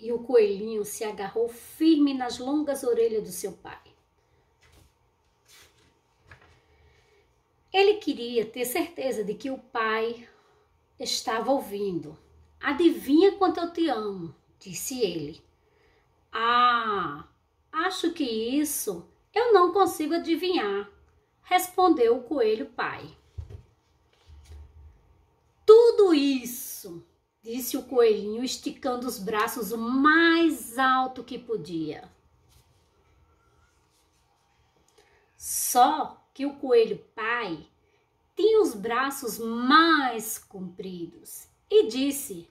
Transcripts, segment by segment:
e o coelhinho se agarrou firme nas longas orelhas do seu pai. Ele queria ter certeza de que o pai estava ouvindo. Adivinha quanto eu te amo, disse ele. Ah, acho que isso eu não consigo adivinhar, respondeu o coelho pai. Tudo isso disse o coelhinho, esticando os braços o mais alto que podia. Só que o coelho pai tinha os braços mais compridos e disse: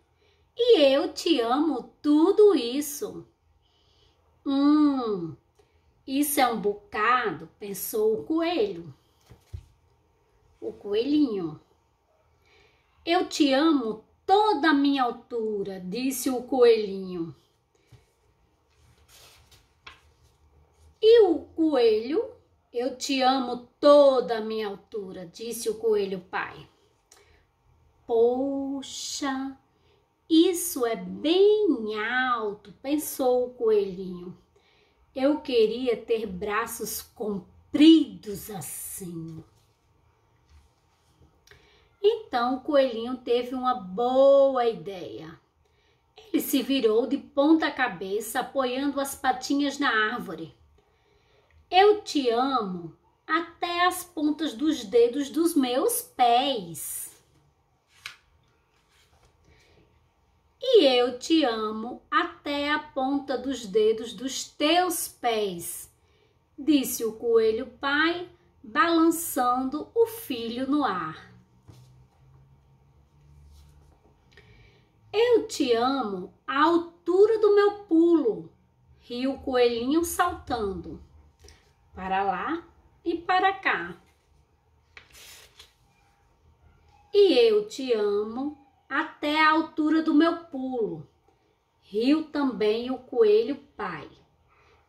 E eu te amo tudo isso. Hum, isso é um bocado, pensou o coelho. O coelhinho. Eu te amo toda a minha altura, disse o coelhinho. E o coelho, eu te amo toda a minha altura, disse o coelho pai. Poxa, isso é bem alto, pensou o coelhinho. Eu queria ter braços compridos assim. Então o coelhinho teve uma boa ideia. Ele se virou de ponta cabeça, apoiando as patinhas na árvore. Eu te amo até as pontas dos dedos dos meus pés. E eu te amo até a ponta dos dedos dos teus pés, disse o coelho pai, balançando o filho no ar. te amo à altura do meu pulo, riu o coelhinho saltando para lá e para cá. E eu te amo até a altura do meu pulo, riu também o coelho pai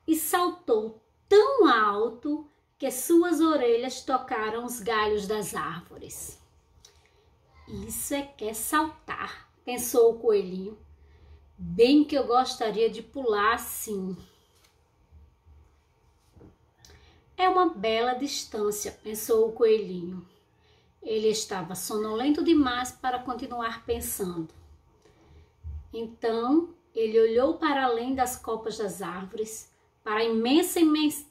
e saltou tão alto que suas orelhas tocaram os galhos das árvores. Isso é que é saltar pensou o coelhinho. Bem que eu gostaria de pular assim. É uma bela distância, pensou o coelhinho. Ele estava sonolento demais para continuar pensando. Então, ele olhou para além das copas das árvores, para a imensa, imensa